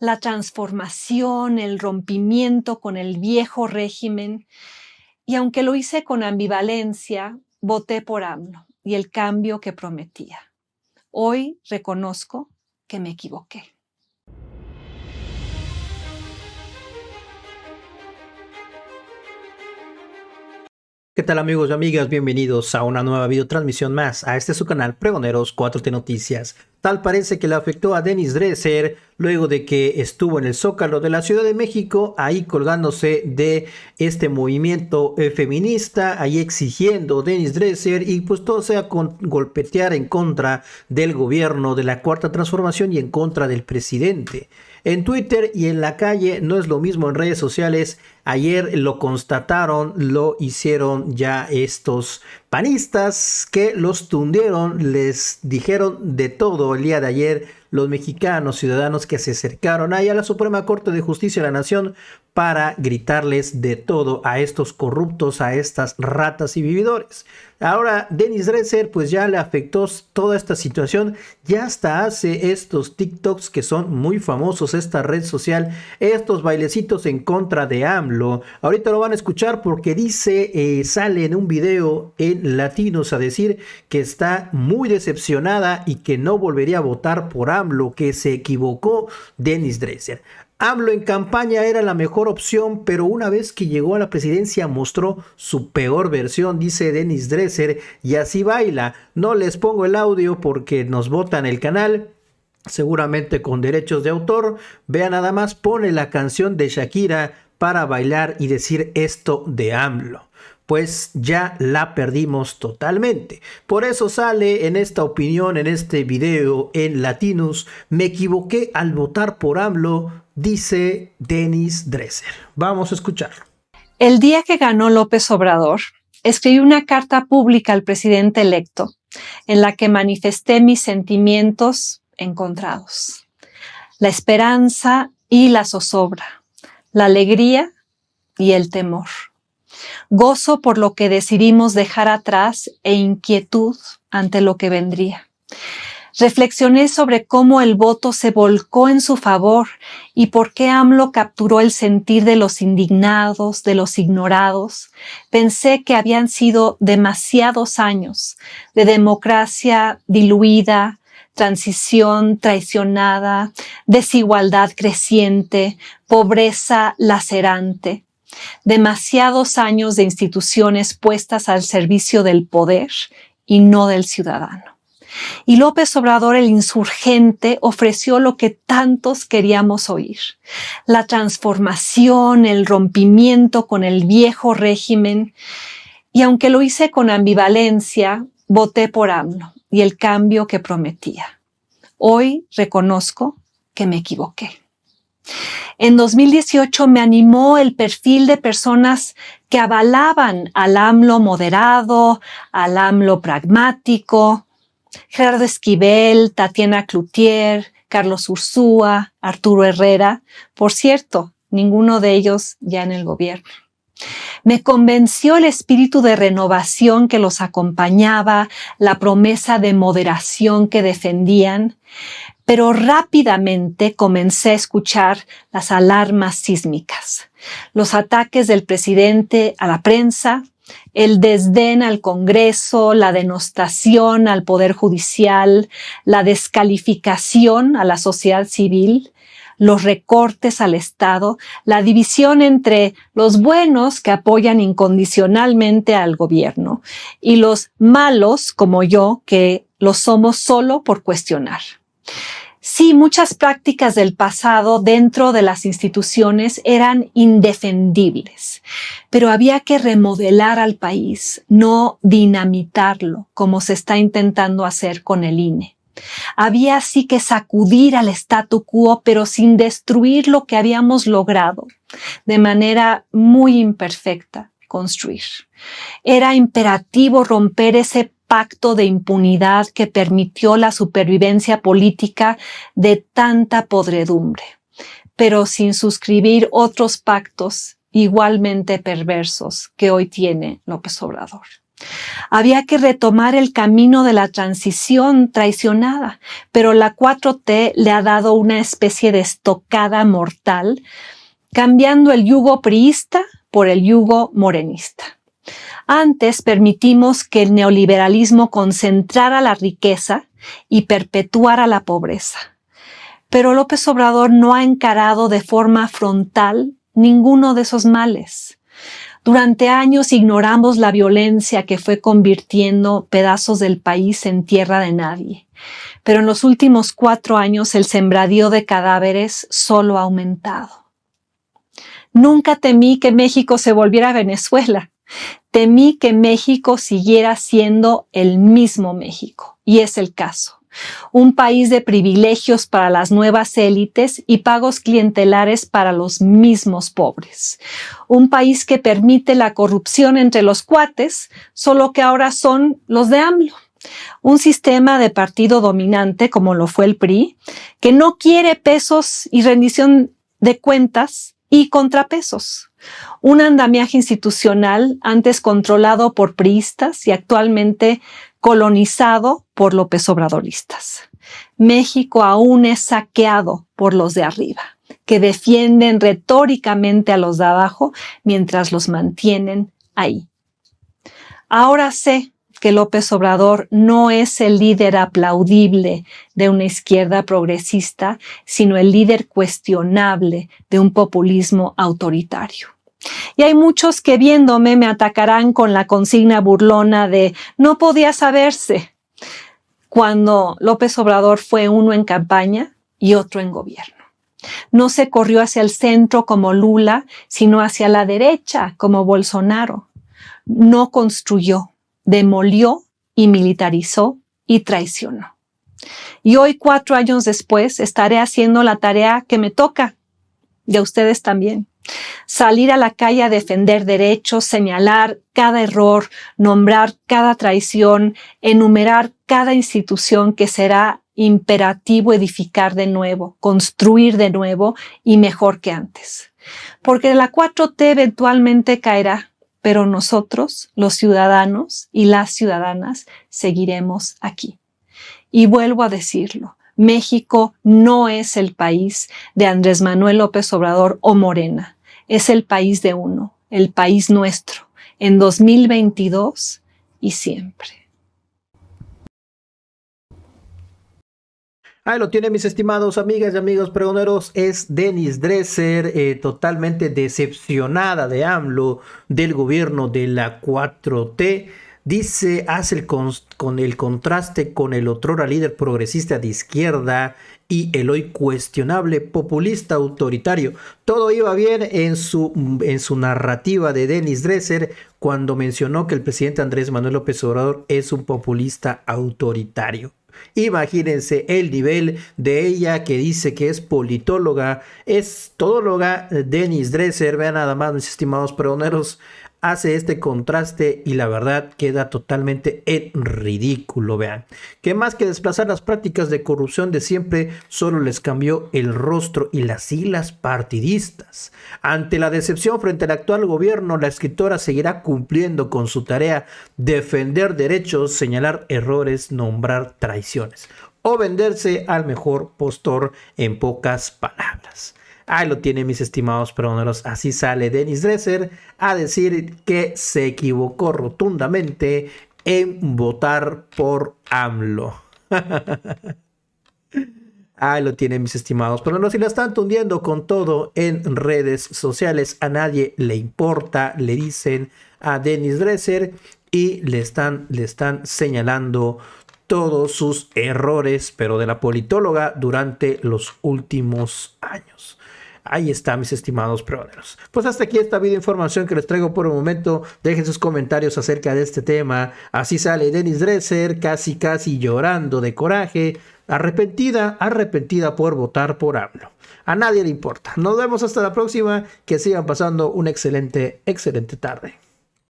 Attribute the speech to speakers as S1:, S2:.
S1: la transformación, el rompimiento con el viejo régimen. Y aunque lo hice con ambivalencia, voté por AMLO y el cambio que prometía. Hoy reconozco que me equivoqué.
S2: ¿Qué tal amigos y amigas? Bienvenidos a una nueva videotransmisión más a este su canal Pregoneros 4T Noticias. Tal parece que le afectó a Dennis Dresser luego de que estuvo en el Zócalo de la Ciudad de México, ahí colgándose de este movimiento eh, feminista, ahí exigiendo Dennis Dresser y pues todo sea con golpetear en contra del gobierno de la Cuarta Transformación y en contra del presidente. En Twitter y en la calle no es lo mismo en redes sociales. Ayer lo constataron, lo hicieron ya estos panistas que los tundieron, les dijeron de todo el día de ayer los mexicanos, ciudadanos que se acercaron ahí a la Suprema Corte de Justicia de la Nación para gritarles de todo a estos corruptos, a estas ratas y vividores. Ahora, Denis Dresser, pues ya le afectó toda esta situación. Ya hasta hace estos TikToks que son muy famosos, esta red social, estos bailecitos en contra de AMLO. Ahorita lo van a escuchar porque dice, eh, sale en un video en latinos a decir que está muy decepcionada y que no volvería a votar por AMLO AMLO que se equivocó Dennis Dreser AMLO en campaña era la mejor opción, pero una vez que llegó a la presidencia mostró su peor versión, dice Dennis Dresser, y así baila. No les pongo el audio porque nos votan el canal seguramente con derechos de autor. Vea nada más, pone la canción de Shakira para bailar y decir esto de AMLO pues ya la perdimos totalmente. Por eso sale en esta opinión, en este video en Latinos, me equivoqué al votar por AMLO, dice Denis Dresser. Vamos a escucharlo.
S1: El día que ganó López Obrador, escribí una carta pública al presidente electo en la que manifesté mis sentimientos encontrados, la esperanza y la zozobra, la alegría y el temor gozo por lo que decidimos dejar atrás e inquietud ante lo que vendría. Reflexioné sobre cómo el voto se volcó en su favor y por qué AMLO capturó el sentir de los indignados, de los ignorados. Pensé que habían sido demasiados años de democracia diluida, transición traicionada, desigualdad creciente, pobreza lacerante demasiados años de instituciones puestas al servicio del poder y no del ciudadano. Y López Obrador, el insurgente, ofreció lo que tantos queríamos oír, la transformación, el rompimiento con el viejo régimen. Y aunque lo hice con ambivalencia, voté por AMLO y el cambio que prometía. Hoy reconozco que me equivoqué. En 2018 me animó el perfil de personas que avalaban al AMLO moderado, al AMLO pragmático, Gerardo Esquivel, Tatiana Cloutier, Carlos Ursúa, Arturo Herrera, por cierto, ninguno de ellos ya en el gobierno. Me convenció el espíritu de renovación que los acompañaba, la promesa de moderación que defendían, pero rápidamente comencé a escuchar las alarmas sísmicas, los ataques del presidente a la prensa, el desdén al Congreso, la denostación al Poder Judicial, la descalificación a la sociedad civil, los recortes al Estado, la división entre los buenos que apoyan incondicionalmente al gobierno y los malos como yo que lo somos solo por cuestionar. Sí, muchas prácticas del pasado dentro de las instituciones eran indefendibles, pero había que remodelar al país, no dinamitarlo, como se está intentando hacer con el INE. Había sí que sacudir al statu quo, pero sin destruir lo que habíamos logrado de manera muy imperfecta construir. Era imperativo romper ese pacto de impunidad que permitió la supervivencia política de tanta podredumbre, pero sin suscribir otros pactos igualmente perversos que hoy tiene López Obrador. Había que retomar el camino de la transición traicionada, pero la 4T le ha dado una especie de estocada mortal, cambiando el yugo priista por el yugo morenista. Antes permitimos que el neoliberalismo concentrara la riqueza y perpetuara la pobreza. Pero López Obrador no ha encarado de forma frontal ninguno de esos males. Durante años ignoramos la violencia que fue convirtiendo pedazos del país en tierra de nadie. Pero en los últimos cuatro años el sembradío de cadáveres solo ha aumentado. Nunca temí que México se volviera Venezuela, Temí que México siguiera siendo el mismo México, y es el caso. Un país de privilegios para las nuevas élites y pagos clientelares para los mismos pobres. Un país que permite la corrupción entre los cuates, solo que ahora son los de AMLO. Un sistema de partido dominante como lo fue el PRI, que no quiere pesos y rendición de cuentas y contrapesos. Un andamiaje institucional antes controlado por priistas y actualmente colonizado por López Obradoristas. México aún es saqueado por los de arriba, que defienden retóricamente a los de abajo mientras los mantienen ahí. Ahora sé que López Obrador no es el líder aplaudible de una izquierda progresista, sino el líder cuestionable de un populismo autoritario. Y hay muchos que viéndome me atacarán con la consigna burlona de no podía saberse cuando López Obrador fue uno en campaña y otro en gobierno. No se corrió hacia el centro como Lula, sino hacia la derecha como Bolsonaro. No construyó, demolió y militarizó y traicionó. Y hoy, cuatro años después, estaré haciendo la tarea que me toca, de ustedes también. Salir a la calle a defender derechos, señalar cada error, nombrar cada traición, enumerar cada institución que será imperativo edificar de nuevo, construir de nuevo y mejor que antes. Porque la 4T eventualmente caerá, pero nosotros, los ciudadanos y las ciudadanas, seguiremos aquí. Y vuelvo a decirlo, México no es el país de Andrés Manuel López Obrador o Morena, es el país de uno, el país nuestro, en 2022 y siempre.
S2: Ahí lo tiene, mis estimados amigas y amigos pregoneros. Es Denis Dresser, eh, totalmente decepcionada de AMLO, del gobierno de la 4T. Dice, hace el con, el contraste con el otrora líder progresista de izquierda y el hoy cuestionable populista autoritario. Todo iba bien en su, en su narrativa de Denis Dresser cuando mencionó que el presidente Andrés Manuel López Obrador es un populista autoritario. Imagínense el nivel de ella que dice que es politóloga, es todóloga, eh, Dennis Dresser, vean nada más mis estimados pregoneros, hace este contraste y la verdad queda totalmente en ridículo, vean. Que más que desplazar las prácticas de corrupción de siempre, solo les cambió el rostro y las siglas partidistas. Ante la decepción frente al actual gobierno, la escritora seguirá cumpliendo con su tarea, defender derechos, señalar errores, nombrar traiciones o venderse al mejor postor en pocas palabras. Ahí lo tienen mis estimados peroneros. Así sale Dennis Dresser a decir que se equivocó rotundamente en votar por AMLO. Ahí lo tienen mis estimados. Pero y si la están tundiendo con todo en redes sociales, a nadie le importa, le dicen a Dennis Dresser y le están, le están señalando todos sus errores, pero de la politóloga durante los últimos años. Ahí está, mis estimados pregoneros. Pues hasta aquí esta video información que les traigo por un momento. Dejen sus comentarios acerca de este tema. Así sale Dennis Dresser, casi casi llorando de coraje. Arrepentida, arrepentida por votar por AMLO. A nadie le importa. Nos vemos hasta la próxima. Que sigan pasando una excelente, excelente tarde.